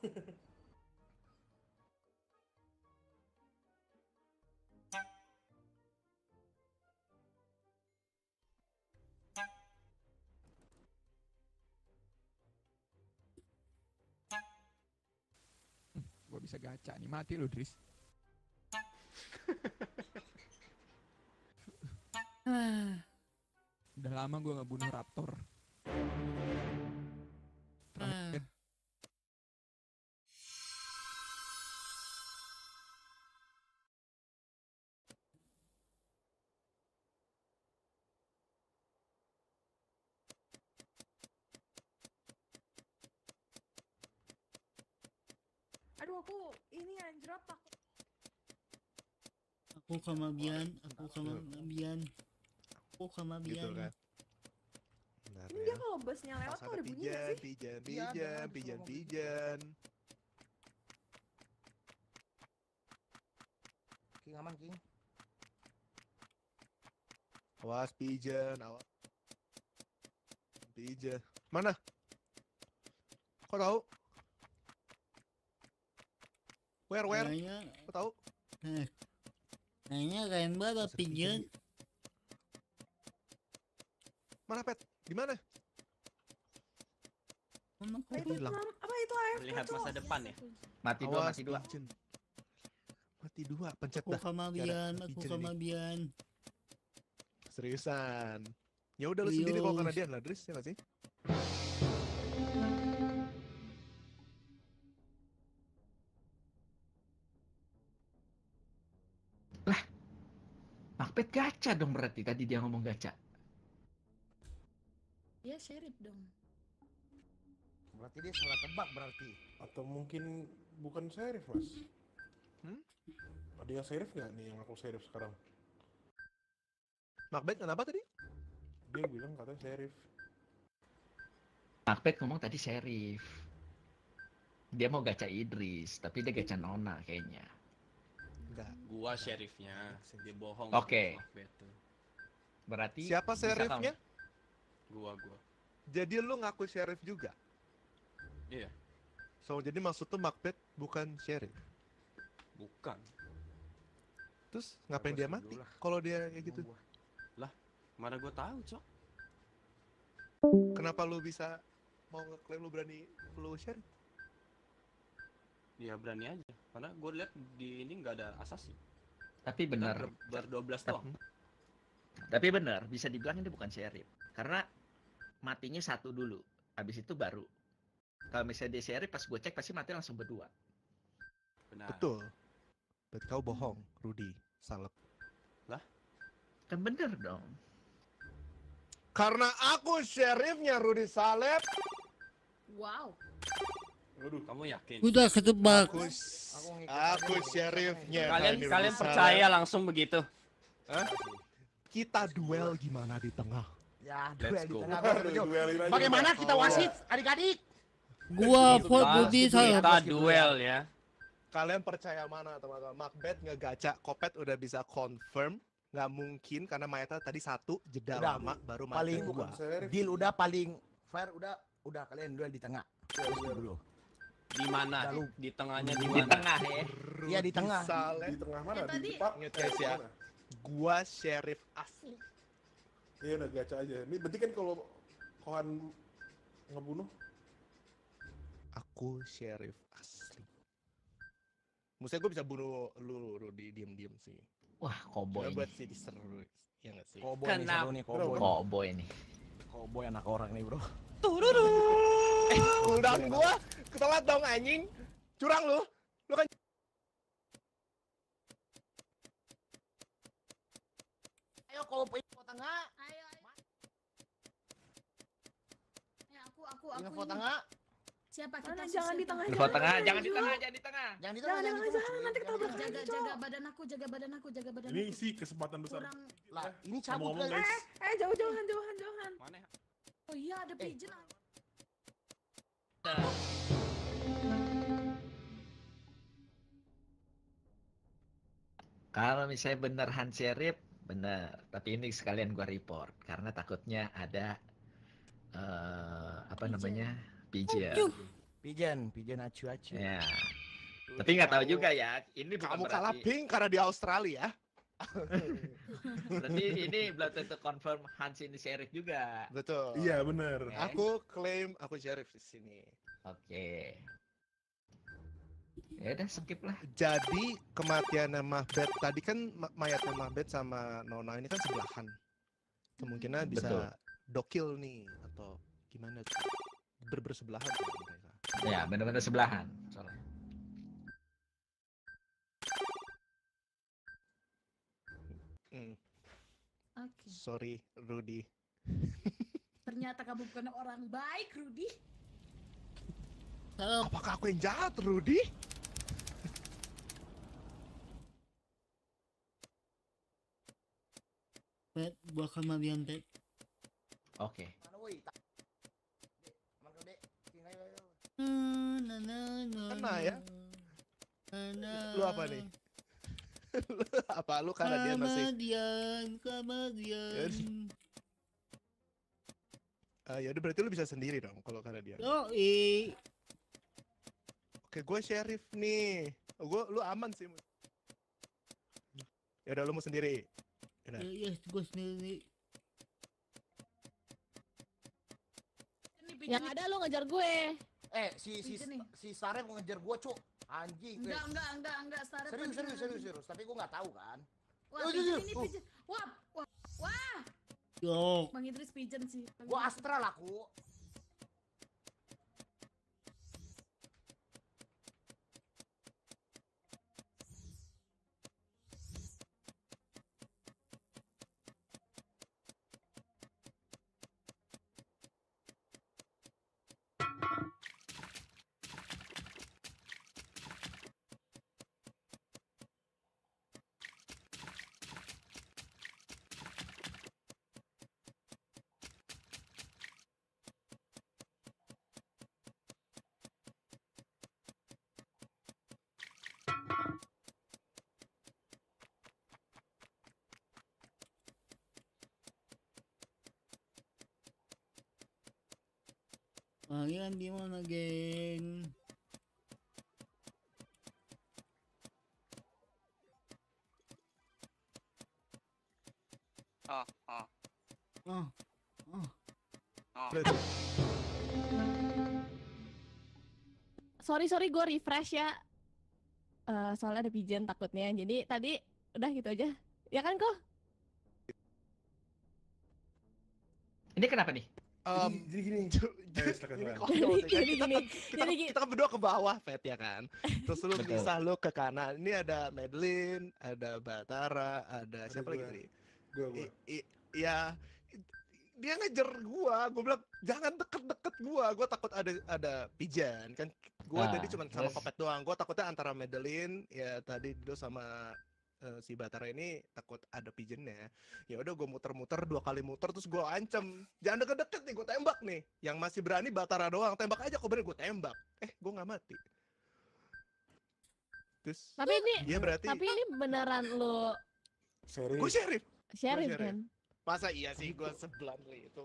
gue bisa gaca nih mati lu Dris ah. udah lama gua nggak bunuh raptor aku ini anjir takut. Aku sama Bian, aku sama gitu Bian. Aku sama Bian. Gitu kan. ini dia kalau busnya lewat tuh ada bunyi sih? Pijan, iya, pijan, pijan, pijan, pijan. King aman, King. Awas pijan, awas. Pijan. Mana? Kok tahu? Where where? Kayaknya, Aku tahu. Eh, kayaknya keren banget pinggir. Mana pet? Di mana? Apa itu hilang? Apa itu AFK? Melihat masa depan ya. Mati dua, mati dua. Mati dua, pencet aku dah. Bian, aku Bian. Seriusan. Ya udah lu sendiri kalau karena dia lah, Dris, ya gak sih? gacha dong berarti tadi dia ngomong gacha. Dia serif dong. Berarti dia salah tebak berarti. Atau mungkin bukan serif mas? Hmm? Ada yang sherif nggak nih yang aku serif sekarang? Macbeth kenapa tadi? Dia bilang katanya serif Macbeth ngomong tadi serif Dia mau gacha Idris, tapi dia gacha Nona kayaknya kita. Gua sheriffnya. Dia bohong. Oke. Gitu. Berarti siapa sheriffnya? Gua, gua. Jadi lu ngaku sheriff juga? Iya. So jadi maksud tuh Macbeth bukan sheriff? Bukan. Terus ngapain dia mati? Kalau dia kayak gitu? Lah, mana gua tahu cok? Kenapa lu bisa mau ngeklaim lu berani lu sheriff? Ya berani aja. Karena gue lihat di ini nggak ada asasi. Tapi benar. Ber 12 tahun Tapi benar, bisa dibilang ini bukan sheriff. Karena matinya satu dulu, habis itu baru. Kalau misalnya di sheriff pas gue cek pasti mati langsung berdua. Benar. Betul. berarti kau bohong, Rudi. Salep. Lah? Kan bener dong. Karena aku sheriffnya Rudi Salep. Wow. Waduh, kamu yakin? Udah ketebak. Aku, aku sheriffnya. Kalian kalian percaya langsung begitu? Hah? Kita duel gimana di tengah? Ya, duel di tengah. Bagaimana kita wasit adik-adik? Gua buat Budi saya. Kita duel ya. Kalian percaya mana teman-teman? Macbeth ngegaca, Kopet udah bisa confirm nggak mungkin karena mayatnya tadi satu jeda udah, lama baru paling dua. Deal udah paling fair udah udah kalian duel di tengah. Dulu di mana di tengahnya di, di tengah ya iya di tengah di tengah mana eh, di depan ya gua sheriff asli iya udah gacha aja ini berarti kan kalau kohan ngebunuh aku sheriff asli Maksudnya gue bisa bunuh lu, lu di diem-diem sih. Wah, koboi Coba buat iya sih seru. Ya gak sih? Koboy Kenapa? nih, seru nih, koboy. anak orang nih, bro. turu Eh, cooldown gua ketelat dong anjing. Curang lu. Lu kan Ayo kalau punya kota enggak? Ayo. ayo. Ya aku aku aku. foto tengah. Siapa kita? jangan di tengah. Di tengah, jangan di tengah, jangan di tengah. Jangan di tengah, jangan di tengah. Nanti ketabrak jaga jaga badan aku, jaga badan aku, jaga badan aku. Ini sih kesempatan besar. Lah, ini cabut Eh, eh jauh jauhan, jauhan, jauhan. Mana? Oh iya ada eh. pigeon. Kalau misalnya benar Hans Serip, bener. Tapi ini sekalian gua report karena takutnya ada uh, apa pijen. namanya pigeon. Acuh. Pigeon, pigeon acu acu. Ya. Tapi nggak tahu juga ya. Ini kamu kalah ping pink karena di Australia. Berarti ini belum tentu confirm Hans ini sheriff juga. Betul. Iya benar. Okay. Aku klaim aku sheriff di sini. Oke. Okay. Ya udah skip lah. Jadi kematian Beth tadi kan mayatnya Beth sama Nona ini kan sebelahan. Kemungkinan bisa Betul. dokil nih atau gimana berbersebelahan mereka. Ya, benar-benar sebelahan soalnya. Mm. Okay. Sorry, Rudy. Ternyata kamu bukan orang baik, Rudy. Help. Apakah aku yang jahat, Rudy? Pet, akan malian, Pet. Oke. Okay. Kena ya? Lu apa nih? apa lu karena dia masih kemudian kemudian Uh, ya udah berarti lu bisa sendiri dong kalau karena dia. Oh, i. Oke, gue sheriff nih. Gue lu aman sih. Ya udah lu mau sendiri. Ya, iya, iya, gue sendiri. Yang ada lu ngejar gue. Eh, si si si sare mau ngejar gue, Cuk. Anjing. Enggak, enggak, enggak, enggak. Startup serius, serius, serius, serius. Tapi gue nggak tahu kan. Wah, oh, eh, pijen, ini pijen. Wah, wah, wah. Yo. Bang Idris pijen sih. Gua astral aku Oh, kan di mana, geng? ah ah ah oh. Oh, oh. oh. oh. Sorry, sorry, gue refresh ya. Uh, soalnya ada pigeon takutnya. Jadi tadi udah gitu aja. Ya kan, kok? Ini kenapa nih? um, jadi, gini jadi gini jadi gini kita berdua ke bawah Fat ya kan terus lu bisa lu ke kanan ini ada Madeline ada Batara ada siapa gua. lagi tadi gue gue ya dia ngejar gua, gua bilang jangan deket-deket gua, gua takut ada ada pijan kan. Gua nah, jadi cuma sama kopet doang. Gua takutnya antara Madeline ya tadi itu sama uh, si Batara ini takut ada pigeonnya ya udah gue muter-muter dua kali muter terus gue ancam jangan deket-deket nih gue tembak nih yang masih berani Batara doang tembak aja kok berani gue tembak eh gue nggak mati terus tapi ini dia berarti tapi ini beneran lo serius gue sheriff sheriff kan masa iya sih gue sebelan itu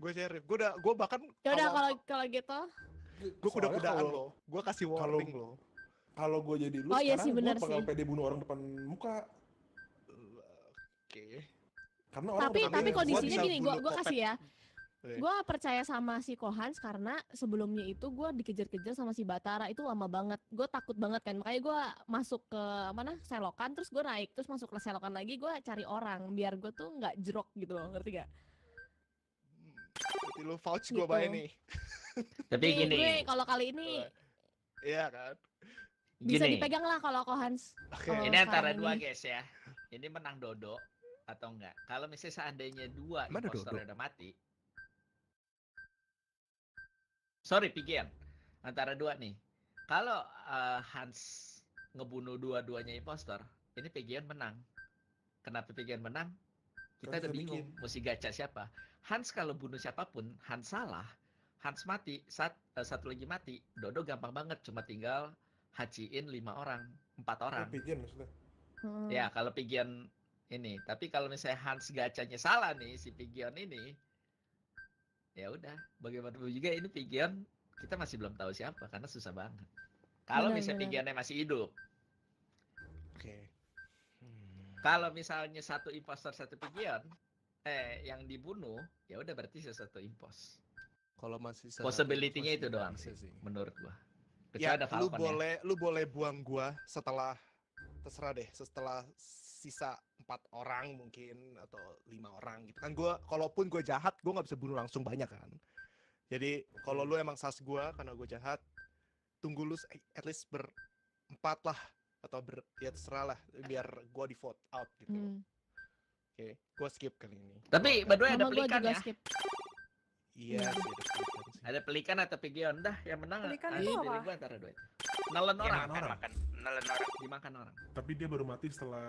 gue sheriff gue udah gue bahkan ya udah kalau kalau gitu gue udah udah lo gue kasih warning lo kalau gue jadi lu oh, iya sekarang iya sih, bener gue bakal sih. pede bunuh orang depan muka oke karena orang tapi tapi kondisinya gini gue gue kasih ya Gue percaya sama si Kohans karena sebelumnya itu gue dikejar-kejar sama si Batara itu lama banget. Gue takut banget kan. Makanya gue masuk ke mana selokan terus gue naik terus masuk ke selokan lagi gue cari orang biar gue tuh nggak jerok gitu loh ngerti gak? Berarti lu vouch gue gitu. bayi nih. Tapi gini. Gue kalau kali ini. Iya kan. Bisa Gini. dipegang lah kalau Kohans. Okay. Ini antara ini. dua guys ya. Ini menang Dodo atau enggak. Kalau misalnya seandainya dua Mana impostor udah mati. Sorry, pikir. Antara dua nih. Kalau uh, Hans ngebunuh dua-duanya impostor, ini pegian menang. Kenapa pegian menang? Kita udah bingung mesti gacha siapa. Hans kalau bunuh siapapun, Hans salah. Hans mati, sat, uh, eh, satu lagi mati. Dodo gampang banget, cuma tinggal hajiin lima orang, empat orang. pigeon maksudnya. Hmm. Ya, kalau pigeon ini. Tapi kalau misalnya Hans gacanya salah nih si pigeon ini, ya udah. Bagaimanapun juga ini pigeon kita masih belum tahu siapa karena susah banget. Kalau ya, misalnya benar. masih hidup. Oke. Okay. Hmm. Kalau misalnya satu impostor satu pigeon, eh yang dibunuh, ya udah berarti sesuatu impos. Kalau masih possibility-nya itu doang sih, sih, menurut gua. Kecuali ya, ada lu ya. boleh lu boleh buang gua setelah terserah deh setelah sisa empat orang mungkin atau lima orang gitu kan gue kalaupun gua jahat gua nggak bisa bunuh langsung banyak kan jadi kalau lu emang sas gua karena gua jahat tunggu lu eh, at least berempat lah atau ber ya terserah lah biar gua di vote out gitu hmm. oke okay. gue skip kali ini tapi by the way ada pelikan ya iya sih ada pelikan atau pigeon dah yang menang. Pelikan itu apa? antara dua Nelen orang. Makan, orang. Makan. orang. Dimakan orang. Tapi dia baru mati setelah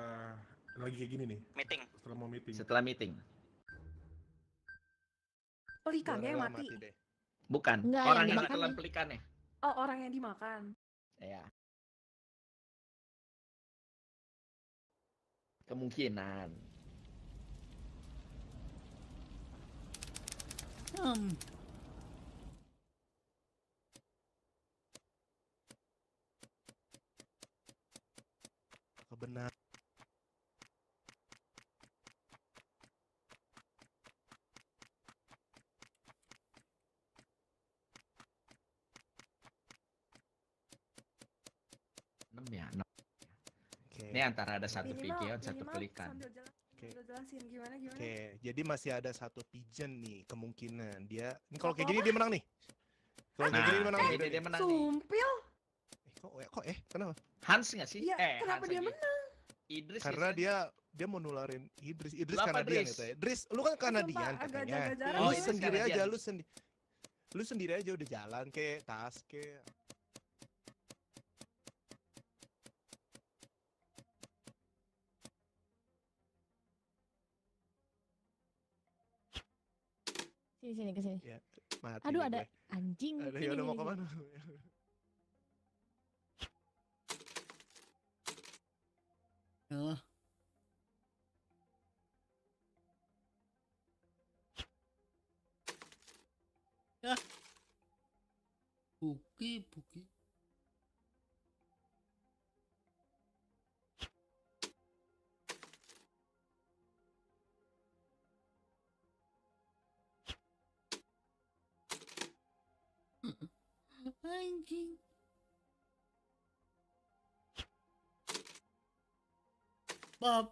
lagi kayak gini nih. Meeting. Setelah mau meeting. Setelah meeting. Pelikannya yang mati. mati Bukan. Nggak, orang yang, yang ditelan pelikannya. Oh, orang yang dimakan. Iya. Kemungkinan. Hmm. benar. enam ya Ini antara ada satu minimal, pigeon, satu pelikan. Oke. Okay. okay. Jadi masih ada satu pigeon nih kemungkinan dia. Ini kalau kayak gini dia menang nih. Kalau nah, kayak gini dia menang. Kayak dia menang. Sumpil. Eh, kok eh kenapa? Hans nggak sih? Iya, eh, kenapa Hans dia menang? Idris karena dia dia mau nularin Idris Idris karena dia. Idris. ya Idris lu kan Kanadian dia, katanya agak, agak oh, lu sendiri aja lu sendiri lu sendiri aja udah jalan ke tas ke sini sini ke sini ya, aduh ada gue. anjing ada yang udah mau kemana 啊！不给不给！Love.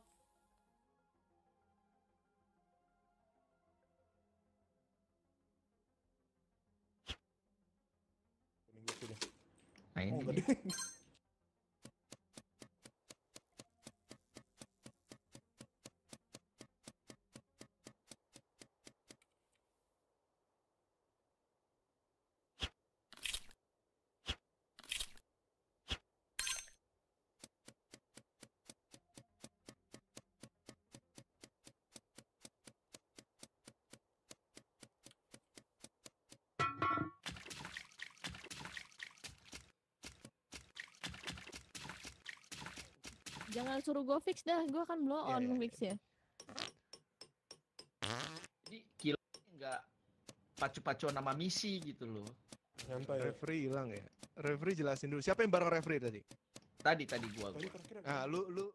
Ayun. Oh, galing. suruh gue fix dah, gue akan blow iya, on yeah, fix ya. Jadi kill nggak pacu-pacu nama misi gitu loh. Sampai referee hilang ya. Referee jelasin dulu. Siapa yang bareng referee tadi? Tadi tadi gua. gua. Ah, kan? lu lu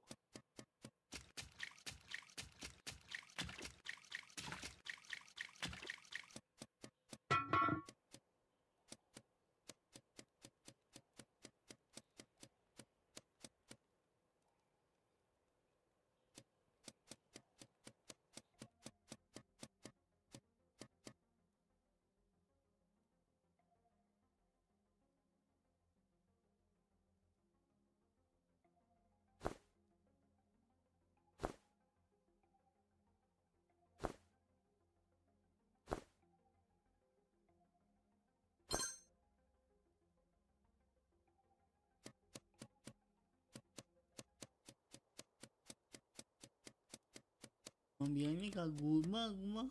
biasanya kaguma guma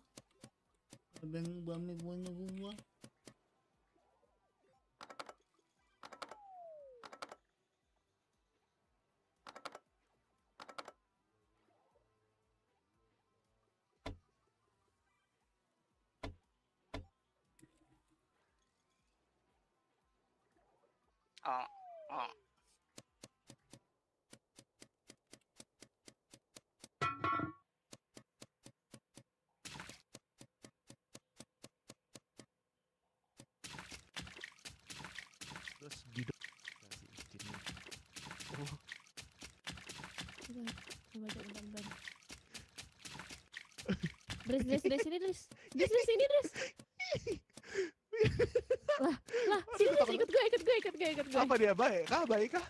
abang bami buana guma Dres, Dres, Dres sini, Dres. Dres, Dres sini, Dres. lah, lah, sini Dres, ikut gue, ikut gue, ikut gue, ikut gue. Apa dia baik kah? Baik kah?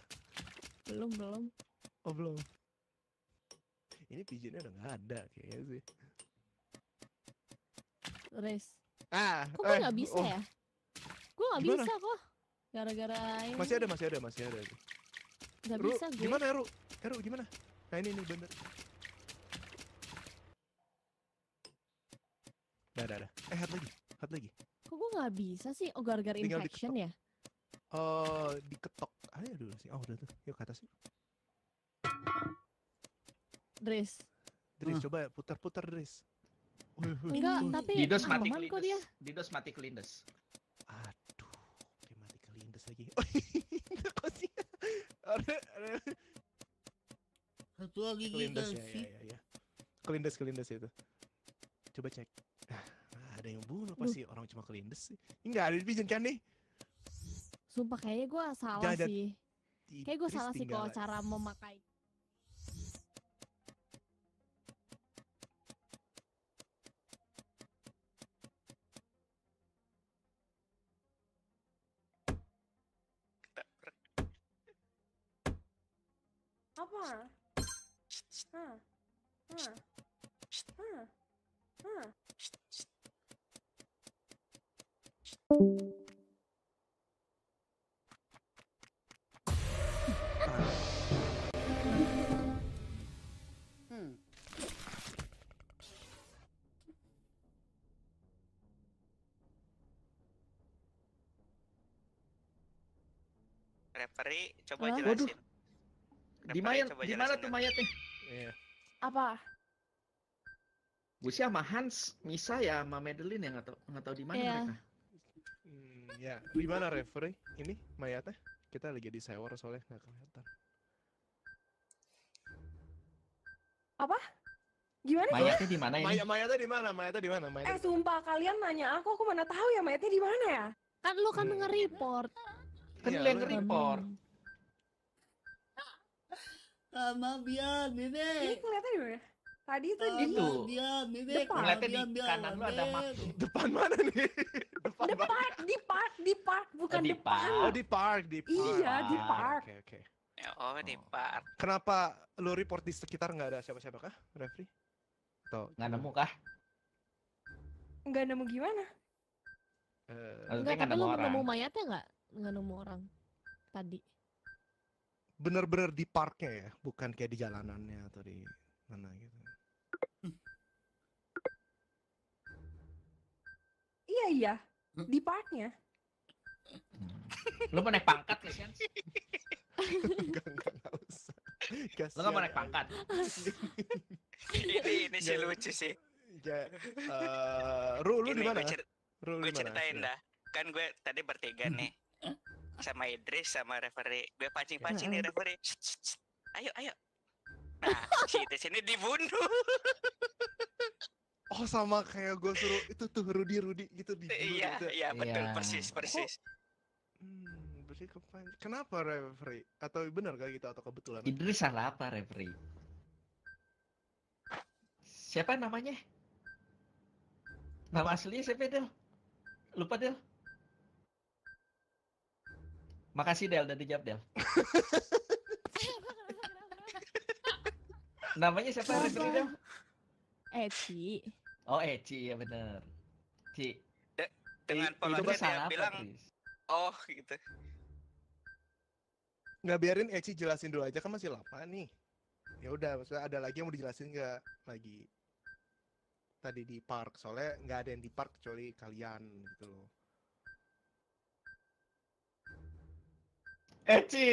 Belum, belum. Oh, belum. Ini pijinnya udah gak ada kayaknya sih. Dres. Ah, kok eh, beres gak bisa oh. ya? Gue gak gimana? bisa kok. Gara-gara ini. Masih ada, masih ada, masih ada. Gak Ru, bisa gue. Gimana, Ru? Eh, Ru, gimana? Nah, ini ini bener. Dah, dah, dah. Eh, hat lagi. hat lagi. Kok gue gak bisa sih? Oh, gara-gara infection ya? Eh, uh, diketok. Ayo ah, ya dulu sih. Oh, udah tuh. Yuk ke atas yuk. Dris. Dris, hmm. coba putar-putar Dris. Enggak, tapi Didos mati kelindes. kok dia. Didos mati kelindes. Aduh, dia mati kelindes lagi. kok sih? Satu lagi kelindes ya, ya, ya, ya. Kelindes, kelindes itu. Coba cek ada yang bunuh pasti orang cuma kelindes sih enggak ada di kan nih sumpah kayaknya gue salah sih kayak gue salah sih kalau cara memakai apa? Huh. Huh. Huh. Huh. Referee, coba jelasin. Waduh. Di mana di mana tuh mayatnya? Iya. Apa? Gue sih sama Hans, Misa ya sama Madeline yang nggak tahu nggak tahu di mana yeah. mereka. Ya, di mana referee? Ini mayatnya? Kita lagi di sewar soalnya nggak kelihatan. Apa? Gimana? Mayatnya di mana ini? mayatnya di mana? Mayatnya di mana? Mayatnya. Eh, sumpah kalian nanya aku, aku mana tahu ya mayatnya di mana ya? Kan lu kan hmm. nge-report. Iya. Kan iya, lu yang nge-report. Sama Bian, Bebe. Ini kelihatan di Tadi itu di itu. Bian, Bebe. Depan. Kelihatan di kanan lu ada mak. Depan mana nih? depan the park, di park, di park, bukan oh, di Park. Oh, di park, di park. Iya, di ah, park. Oke, oke. Oh, di oh. park. Kenapa lo report di sekitar nggak ada siapa-siapa kah, refri Atau nggak nemu kah? Nggak nemu gimana? Uh, nggak, tapi lu nemu mayatnya nggak? Nggak nemu orang tadi. Bener-bener di parknya ya, bukan kayak di jalanannya atau di mana gitu. Iya iya, Hmm? di parknya lu mau naik pangkat gak sih Gak, gak, gak usah lu gak mau naik pangkat ini ini sih lucu sih ya uh, Ru lu di mana gue ceritain dah kan gue tadi bertiga hmm. nih sama Idris sama referee gue pancing pancing nih hmm. referee ayo ayo nah si Idris ini dibunuh oh sama kayak gue suruh itu tuh Rudi Rudi gitu di iya gitu ya. iya betul yeah. persis persis oh. hmm, berarti kenapa referee atau benar gak gitu atau kebetulan Idris salah apa referee siapa namanya nama aslinya siapa Del lupa Del makasih Del udah dijawab Del namanya siapa referee Del Eci. Eh, oh Eci eh, ya benar. Ci. De dengan pola dia bilang Apa, oh gitu. Nggak biarin Eci eh, jelasin dulu aja kan masih lama nih. Ya udah, maksudnya ada lagi yang mau dijelasin nggak lagi? Tadi di park soalnya nggak ada yang di park kecuali kalian gitu loh. Eci.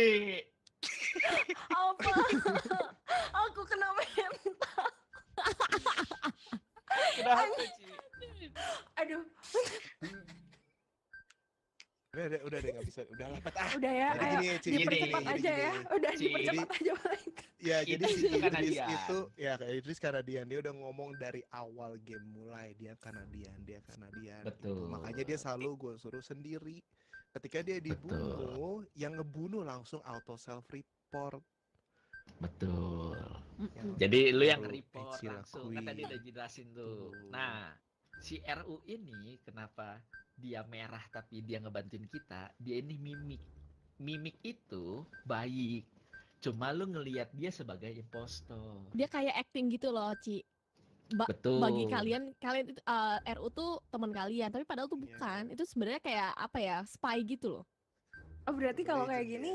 Apa? Aku kena mental. Kenapa sih, Aduh. Udah, deh udah, deh nggak bisa, udah lah. Ah, udah ya, jadi ayo, gini, dipercepat aja gini, ya, gini. udah dipercepat aja balik. Ya, jadi si Idris itu, ya Idris Kanadian, dia udah ngomong dari awal game mulai, dia Kanadian, dia Kanadian. Gitu. Betul. Gitu. Makanya dia selalu gue suruh sendiri. Ketika dia dibunuh, Betul. yang ngebunuh langsung auto self report. Betul. mm Jadi lu yang report langsung kan tadi udah jelasin tuh. Nah, si RU ini kenapa dia merah tapi dia ngebantuin kita, dia ini mimik. Mimik itu baik. Cuma lu ngelihat dia sebagai impostor. Dia kayak acting gitu loh, Ci. Ba Betul. Bagi kalian, kalian uh, eh, RU tuh teman kalian, tapi padahal tuh iya. bukan. Yeah. Itu sebenarnya kayak apa ya, spy gitu loh. Oh berarti kalau iya kayak gini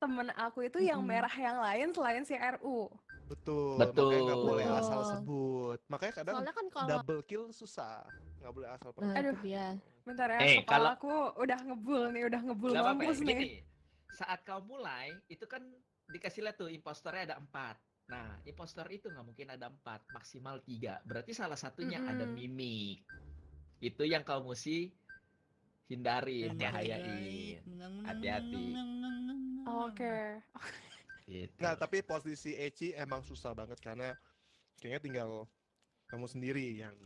temen aku itu yang merah yang lain selain si RU. Betul. Betul. Makanya nggak boleh asal sebut. Makanya kadang Soalnya kan kalau... double kill susah. Nggak boleh asal pernah. Aduh, ya. Bentar ya, hey, eh, kepala kalau... aku udah ngebul nih, udah ngebul gak mampus apa, nih. Gini, saat kau mulai, itu kan dikasih lihat tuh impostornya ada empat. Nah, impostor itu nggak mungkin ada empat, maksimal tiga. Berarti salah satunya mm -hmm. ada mimik. Itu yang kau mesti hindari, bahayain. Hati-hati. Oh, oke. Okay. Hmm. gitu. tapi posisi Eci emang susah banget karena kayaknya tinggal kamu sendiri yang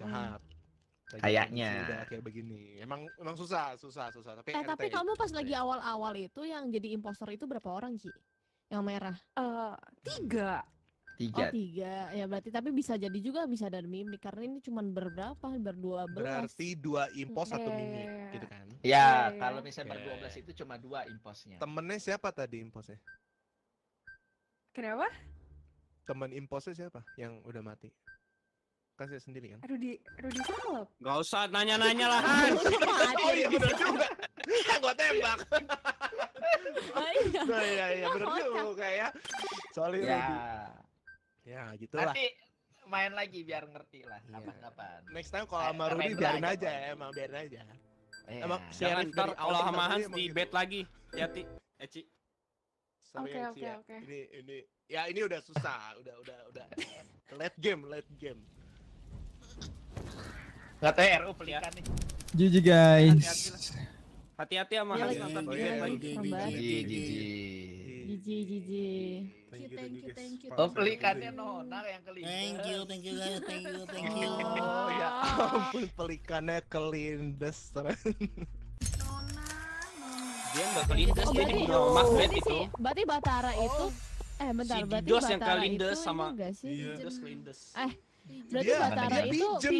jahat. Mm -mm. Kayaknya kayak begini. Emang emang susah, susah, susah. Tapi eh, tapi kamu pas lagi awal-awal itu yang jadi impostor itu berapa orang, sih Yang merah? uh, tiga tiga. Oh tiga ya berarti tapi bisa jadi juga bisa dari mimik karena ini cuma berberapa berdua belas. Berarti dua impos satu mimik gitu kan? Ya okay. kalau misalnya berdua belas itu cuma dua imposnya. Temennya siapa tadi imposnya? Kenapa? Temen imposnya siapa yang udah mati? Kasih sendiri kan? Rudi Rudi Salop. Gak usah nanya-nanya lah. oh iya benar juga. Gue tembak. oh iya. Oh, iya iya benar juga kayak. Soalnya ya. ya. Ya gitu lah. Nanti main lagi biar ngerti lah iya. kapan-kapan. Yeah. Next time kalau eh, sama Rudy biarin aja, aja ya, emang biarin aja. Iya. Emang siaran ntar kalau sama Hans di bed gitu. lagi. hati, Eci. Oke ya. oke oke. Ini ini ya ini udah susah, udah udah udah. Late game, late game. Katanya RU pelikan nih. GG guys. Hati-hati sama iya, Hans nonton Jiji, Jiji. Thank you, thank you, thank you. Oh, pelikannya nonar yang kelindes. Thank you, thank you, you, Thank you, thank you. Oh, ya ampun, pelikannya kelindes. Dia nggak kelindes, oh, dia di oh, magnet itu. Si, berarti Batara oh. itu, eh bentar, si berarti Batara yang kelindes sama, itu sama, sih? Iya. Kelindes. Eh, berarti yeah. Batara iya, itu